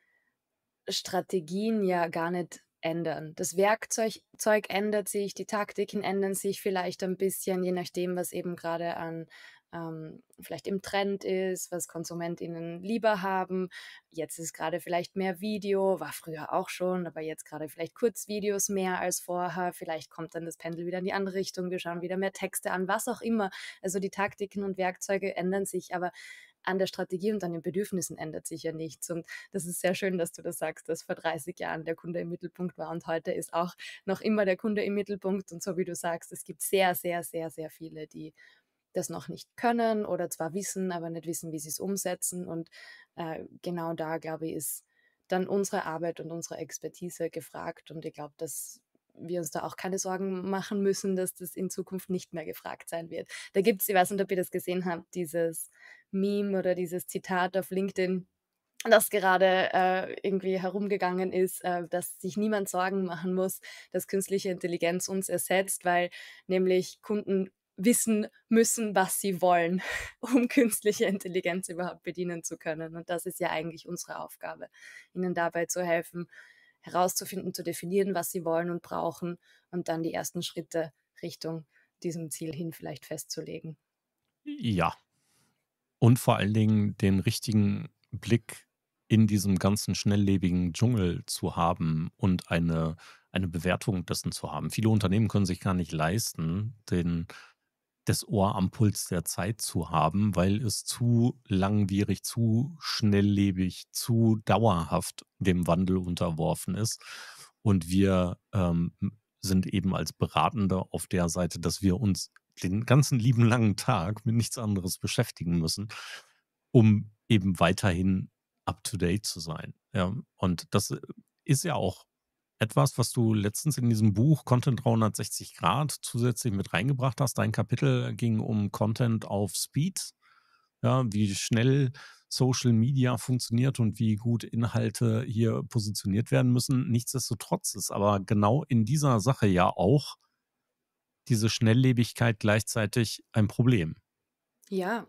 Strategien ja gar nicht ändern. Das Werkzeug Zeug ändert sich, die Taktiken ändern sich vielleicht ein bisschen, je nachdem, was eben gerade an ähm, vielleicht im Trend ist, was KonsumentInnen lieber haben. Jetzt ist gerade vielleicht mehr Video, war früher auch schon, aber jetzt gerade vielleicht Kurzvideos mehr als vorher. Vielleicht kommt dann das Pendel wieder in die andere Richtung. Wir schauen wieder mehr Texte an, was auch immer. Also die Taktiken und Werkzeuge ändern sich, aber an der Strategie und an den Bedürfnissen ändert sich ja nichts. Und das ist sehr schön, dass du das sagst, dass vor 30 Jahren der Kunde im Mittelpunkt war und heute ist auch noch immer der Kunde im Mittelpunkt. Und so wie du sagst, es gibt sehr, sehr, sehr, sehr viele, die das noch nicht können oder zwar wissen, aber nicht wissen, wie sie es umsetzen. Und äh, genau da, glaube ich, ist dann unsere Arbeit und unsere Expertise gefragt. Und ich glaube, dass wir uns da auch keine Sorgen machen müssen, dass das in Zukunft nicht mehr gefragt sein wird. Da gibt es, ich weiß nicht, ob ihr das gesehen habt, dieses Meme oder dieses Zitat auf LinkedIn, das gerade äh, irgendwie herumgegangen ist, äh, dass sich niemand Sorgen machen muss, dass künstliche Intelligenz uns ersetzt, weil nämlich Kunden wissen müssen, was sie wollen, um künstliche Intelligenz überhaupt bedienen zu können. Und das ist ja eigentlich unsere Aufgabe, ihnen dabei zu helfen, herauszufinden, zu definieren, was sie wollen und brauchen und dann die ersten Schritte Richtung diesem Ziel hin vielleicht festzulegen. Ja. Und vor allen Dingen den richtigen Blick in diesem ganzen schnelllebigen Dschungel zu haben und eine, eine Bewertung dessen zu haben. Viele Unternehmen können sich gar nicht leisten, den das Ohr am Puls der Zeit zu haben, weil es zu langwierig, zu schnelllebig, zu dauerhaft dem Wandel unterworfen ist. Und wir ähm, sind eben als Beratende auf der Seite, dass wir uns den ganzen lieben langen Tag mit nichts anderes beschäftigen müssen, um eben weiterhin up to date zu sein. Ja, und das äh, ist ja auch etwas, was du letztens in diesem Buch Content 360 Grad zusätzlich mit reingebracht hast. Dein Kapitel ging um Content auf Speed. Ja, wie schnell Social Media funktioniert und wie gut Inhalte hier positioniert werden müssen. Nichtsdestotrotz ist aber genau in dieser Sache ja auch diese Schnelllebigkeit gleichzeitig ein Problem. Ja,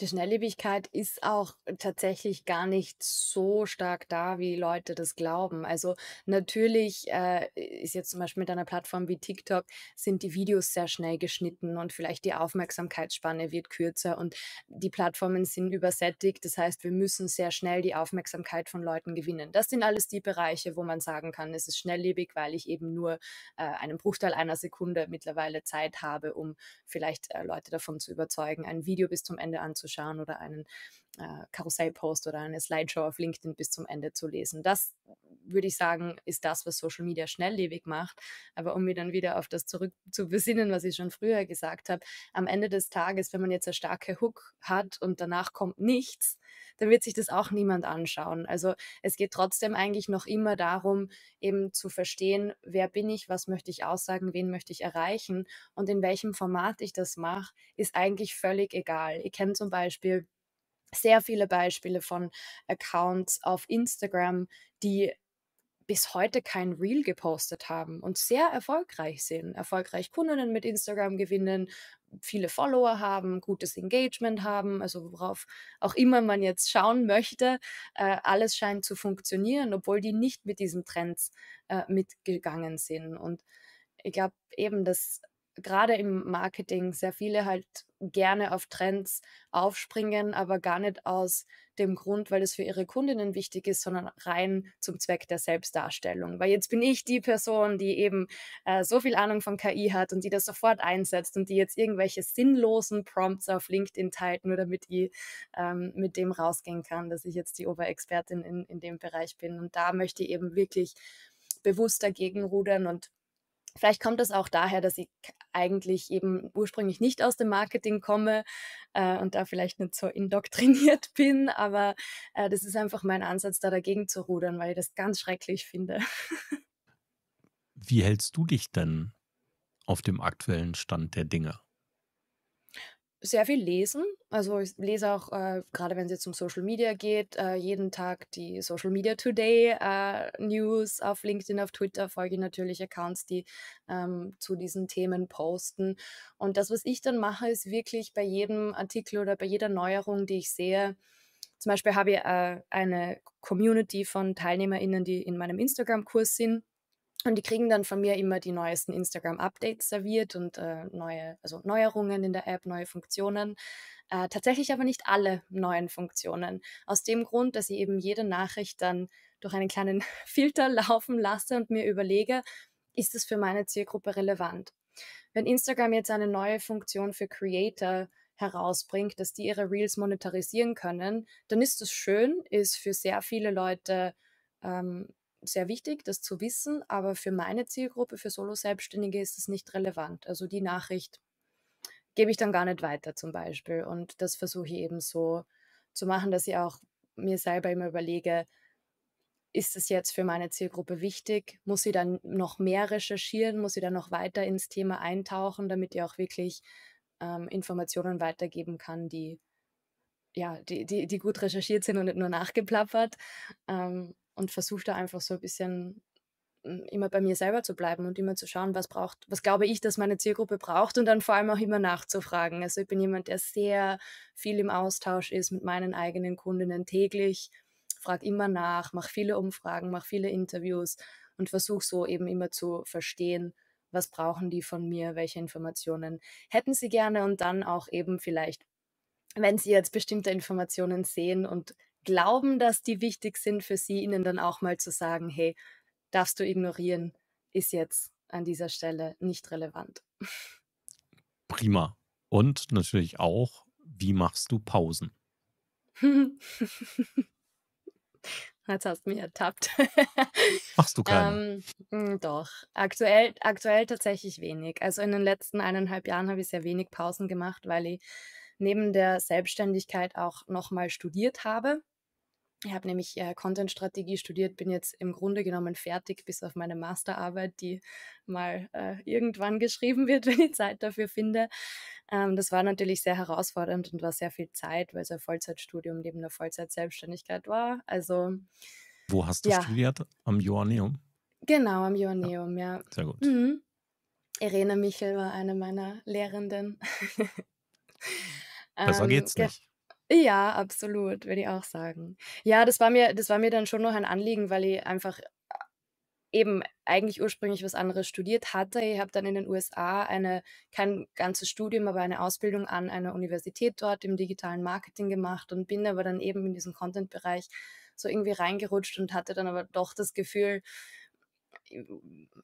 die Schnelllebigkeit ist auch tatsächlich gar nicht so stark da, wie Leute das glauben. Also natürlich äh, ist jetzt zum Beispiel mit einer Plattform wie TikTok sind die Videos sehr schnell geschnitten und vielleicht die Aufmerksamkeitsspanne wird kürzer und die Plattformen sind übersättigt. Das heißt, wir müssen sehr schnell die Aufmerksamkeit von Leuten gewinnen. Das sind alles die Bereiche, wo man sagen kann, es ist schnelllebig, weil ich eben nur äh, einen Bruchteil einer Sekunde mittlerweile Zeit habe, um vielleicht äh, Leute davon zu überzeugen, ein Video Video bis zum Ende anzuschauen oder einen äh, Karussellpost oder eine Slideshow auf LinkedIn bis zum Ende zu lesen. Das würde ich sagen, ist das, was Social Media schnelllebig macht. Aber um mir dann wieder auf das zurück zu besinnen, was ich schon früher gesagt habe, am Ende des Tages, wenn man jetzt eine starke Hook hat und danach kommt nichts, dann wird sich das auch niemand anschauen. Also es geht trotzdem eigentlich noch immer darum, eben zu verstehen, wer bin ich, was möchte ich aussagen, wen möchte ich erreichen und in welchem Format ich das mache, ist eigentlich völlig egal. Ich kenne zum Beispiel sehr viele Beispiele von Accounts auf Instagram, die bis heute kein Reel gepostet haben und sehr erfolgreich sind, erfolgreich Kundinnen mit Instagram gewinnen, viele Follower haben, gutes Engagement haben, also worauf auch immer man jetzt schauen möchte, äh, alles scheint zu funktionieren, obwohl die nicht mit diesen Trends äh, mitgegangen sind. Und ich glaube eben, dass gerade im Marketing sehr viele halt gerne auf Trends aufspringen, aber gar nicht aus dem Grund, weil es für ihre Kundinnen wichtig ist, sondern rein zum Zweck der Selbstdarstellung. Weil jetzt bin ich die Person, die eben äh, so viel Ahnung von KI hat und die das sofort einsetzt und die jetzt irgendwelche sinnlosen Prompts auf LinkedIn teilt, nur damit ich ähm, mit dem rausgehen kann, dass ich jetzt die Oberexpertin in, in dem Bereich bin. Und da möchte ich eben wirklich bewusst dagegen rudern und Vielleicht kommt es auch daher, dass ich eigentlich eben ursprünglich nicht aus dem Marketing komme äh, und da vielleicht nicht so indoktriniert bin, aber äh, das ist einfach mein Ansatz, da dagegen zu rudern, weil ich das ganz schrecklich finde. Wie hältst du dich denn auf dem aktuellen Stand der Dinge? sehr viel lesen. Also ich lese auch, äh, gerade wenn es jetzt um Social Media geht, äh, jeden Tag die Social Media Today äh, News auf LinkedIn, auf Twitter folge natürlich Accounts, die ähm, zu diesen Themen posten. Und das, was ich dann mache, ist wirklich bei jedem Artikel oder bei jeder Neuerung, die ich sehe, zum Beispiel habe ich äh, eine Community von TeilnehmerInnen, die in meinem Instagram-Kurs sind und die kriegen dann von mir immer die neuesten Instagram-Updates serviert und äh, neue, also Neuerungen in der App, neue Funktionen. Äh, tatsächlich aber nicht alle neuen Funktionen. Aus dem Grund, dass ich eben jede Nachricht dann durch einen kleinen Filter laufen lasse und mir überlege, ist das für meine Zielgruppe relevant? Wenn Instagram jetzt eine neue Funktion für Creator herausbringt, dass die ihre Reels monetarisieren können, dann ist das schön, ist für sehr viele Leute ähm, sehr wichtig, das zu wissen, aber für meine Zielgruppe, für Solo-Selbstständige ist es nicht relevant. Also die Nachricht gebe ich dann gar nicht weiter zum Beispiel. Und das versuche ich eben so zu machen, dass ich auch mir selber immer überlege, ist es jetzt für meine Zielgruppe wichtig? Muss sie dann noch mehr recherchieren? Muss sie dann noch weiter ins Thema eintauchen, damit ihr auch wirklich ähm, Informationen weitergeben kann, die, ja, die, die, die gut recherchiert sind und nicht nur nachgeplappert? Ähm, und versuche da einfach so ein bisschen hm, immer bei mir selber zu bleiben und immer zu schauen, was braucht, was glaube ich, dass meine Zielgruppe braucht und dann vor allem auch immer nachzufragen. Also ich bin jemand, der sehr viel im Austausch ist mit meinen eigenen Kundinnen täglich, frage immer nach, mache viele Umfragen, mache viele Interviews und versuche so eben immer zu verstehen, was brauchen die von mir, welche Informationen hätten sie gerne und dann auch eben vielleicht, wenn sie jetzt bestimmte Informationen sehen und glauben, dass die wichtig sind für sie, ihnen dann auch mal zu sagen, hey, darfst du ignorieren, ist jetzt an dieser Stelle nicht relevant. Prima. Und natürlich auch, wie machst du Pausen? Jetzt hast du mich ertappt. Machst du keine? Ähm, hm, doch, aktuell, aktuell tatsächlich wenig. Also in den letzten eineinhalb Jahren habe ich sehr wenig Pausen gemacht, weil ich neben der Selbstständigkeit auch nochmal studiert habe. Ich habe nämlich äh, Content-Strategie studiert, bin jetzt im Grunde genommen fertig, bis auf meine Masterarbeit, die mal äh, irgendwann geschrieben wird, wenn ich Zeit dafür finde. Ähm, das war natürlich sehr herausfordernd und war sehr viel Zeit, weil es ein Vollzeitstudium neben der Vollzeitselbstständigkeit war. Also. Wo hast du ja. studiert? Am Joanneum? Genau, am Joanneum, ja. ja. Sehr gut. Mhm. Irene Michel war eine meiner Lehrenden. Besser ähm, geht's nicht. Ja, absolut, würde ich auch sagen. Ja, das war mir, das war mir dann schon noch ein Anliegen, weil ich einfach äh, eben eigentlich ursprünglich was anderes studiert hatte. Ich habe dann in den USA eine, kein ganzes Studium, aber eine Ausbildung an einer Universität dort im digitalen Marketing gemacht und bin aber dann eben in diesen Content-Bereich so irgendwie reingerutscht und hatte dann aber doch das Gefühl,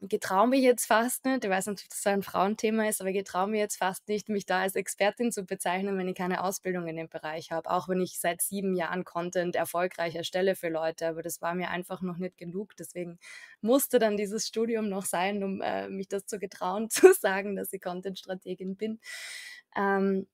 getraue mich jetzt fast nicht, ich weiß nicht, ob das ein Frauenthema ist, aber getraue mich jetzt fast nicht, mich da als Expertin zu bezeichnen, wenn ich keine Ausbildung in dem Bereich habe. Auch wenn ich seit sieben Jahren Content erfolgreich erstelle für Leute, aber das war mir einfach noch nicht genug. Deswegen musste dann dieses Studium noch sein, um äh, mich das zu getrauen zu sagen, dass ich Content-Strategin bin. Ähm,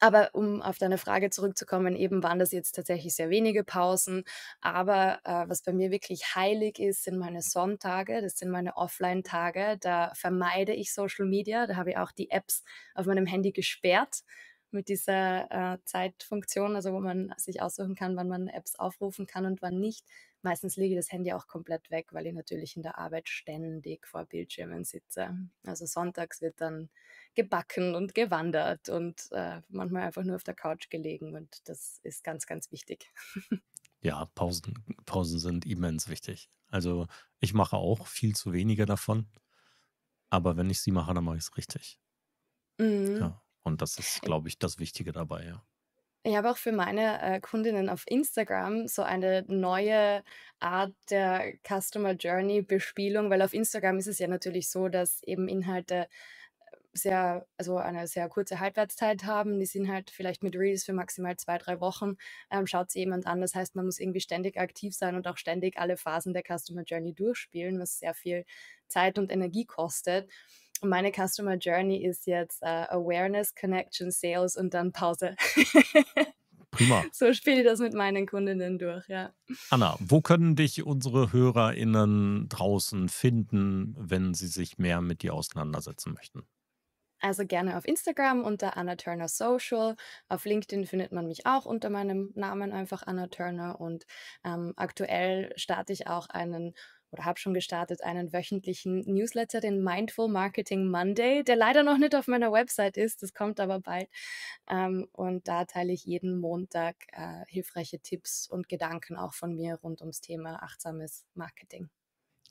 aber um auf deine Frage zurückzukommen, eben waren das jetzt tatsächlich sehr wenige Pausen. Aber äh, was bei mir wirklich heilig ist, sind meine Sonntage, das sind meine Offline-Tage. Da vermeide ich Social Media. Da habe ich auch die Apps auf meinem Handy gesperrt mit dieser äh, Zeitfunktion, also wo man sich aussuchen kann, wann man Apps aufrufen kann und wann nicht. Meistens lege ich das Handy auch komplett weg, weil ich natürlich in der Arbeit ständig vor Bildschirmen sitze. Also sonntags wird dann gebacken und gewandert und äh, manchmal einfach nur auf der Couch gelegen. Und das ist ganz, ganz wichtig. Ja, Pausen, Pausen sind immens wichtig. Also ich mache auch viel zu wenige davon. Aber wenn ich sie mache, dann mache ich es richtig. Mhm. Ja, und das ist, glaube ich, das Wichtige dabei, ja. Ich habe auch für meine äh, Kundinnen auf Instagram so eine neue Art der Customer Journey Bespielung, weil auf Instagram ist es ja natürlich so, dass eben Inhalte sehr, also eine sehr kurze Halbwertszeit haben. Die sind halt vielleicht mit Reels für maximal zwei, drei Wochen. Ähm, Schaut sie jemand an. Das heißt, man muss irgendwie ständig aktiv sein und auch ständig alle Phasen der Customer Journey durchspielen, was sehr viel Zeit und Energie kostet. Und meine Customer Journey ist jetzt äh, Awareness, Connection, Sales und dann Pause. Prima. So spiele ich das mit meinen Kundinnen durch, ja. Anna, wo können dich unsere HörerInnen draußen finden, wenn sie sich mehr mit dir auseinandersetzen möchten? Also gerne auf Instagram unter Anna Turner Social. Auf LinkedIn findet man mich auch unter meinem Namen einfach Anna Turner. Und ähm, aktuell starte ich auch einen oder habe schon gestartet einen wöchentlichen Newsletter, den Mindful Marketing Monday, der leider noch nicht auf meiner Website ist, das kommt aber bald. Ähm, und da teile ich jeden Montag äh, hilfreiche Tipps und Gedanken auch von mir rund ums Thema achtsames Marketing.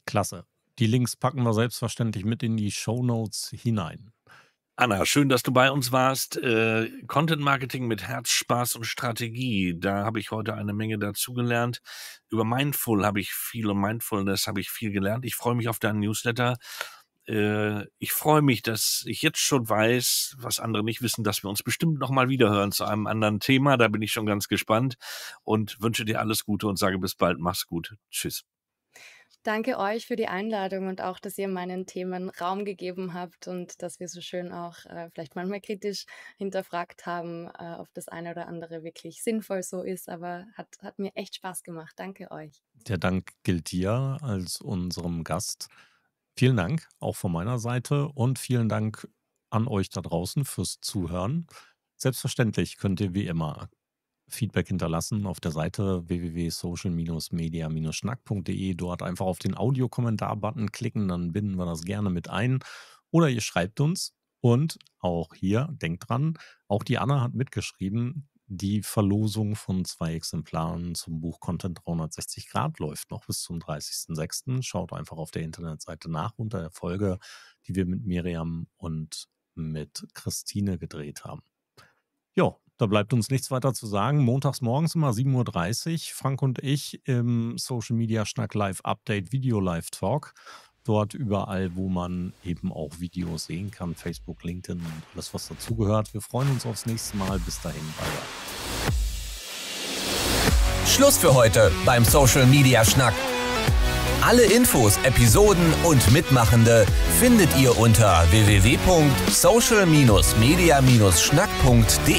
Klasse. Die Links packen wir selbstverständlich mit in die Show Notes hinein. Anna, schön, dass du bei uns warst. Äh, Content Marketing mit Herz, Spaß und Strategie. Da habe ich heute eine Menge dazugelernt. Über Mindful habe ich viel und Mindfulness habe ich viel gelernt. Ich freue mich auf deinen Newsletter. Äh, ich freue mich, dass ich jetzt schon weiß, was andere nicht wissen, dass wir uns bestimmt nochmal wiederhören zu einem anderen Thema. Da bin ich schon ganz gespannt und wünsche dir alles Gute und sage bis bald. Mach's gut. Tschüss. Danke euch für die Einladung und auch, dass ihr meinen Themen Raum gegeben habt und dass wir so schön auch äh, vielleicht manchmal kritisch hinterfragt haben, äh, ob das eine oder andere wirklich sinnvoll so ist. Aber hat, hat mir echt Spaß gemacht. Danke euch. Der Dank gilt dir als unserem Gast. Vielen Dank auch von meiner Seite und vielen Dank an euch da draußen fürs Zuhören. Selbstverständlich könnt ihr wie immer Feedback hinterlassen auf der Seite www.social-media-schnack.de. Dort einfach auf den Audiokommentar-Button klicken, dann binden wir das gerne mit ein. Oder ihr schreibt uns. Und auch hier, denkt dran, auch die Anna hat mitgeschrieben, die Verlosung von zwei Exemplaren zum Buch Content 360 Grad läuft noch bis zum 30.06. Schaut einfach auf der Internetseite nach unter der Folge, die wir mit Miriam und mit Christine gedreht haben. Ja, da bleibt uns nichts weiter zu sagen. Montags morgens immer 7.30 Uhr. Frank und ich im Social Media Schnack Live Update Video Live Talk. Dort überall, wo man eben auch Videos sehen kann. Facebook, LinkedIn und alles, was dazugehört. Wir freuen uns aufs nächste Mal. Bis dahin. Bye bye. Schluss für heute beim Social Media Schnack. Alle Infos, Episoden und Mitmachende findet ihr unter www.social-media-schnack.de.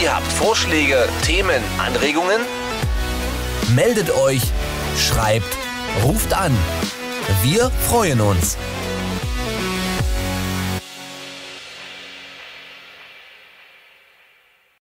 Ihr habt Vorschläge, Themen, Anregungen? Meldet euch, schreibt, ruft an. Wir freuen uns.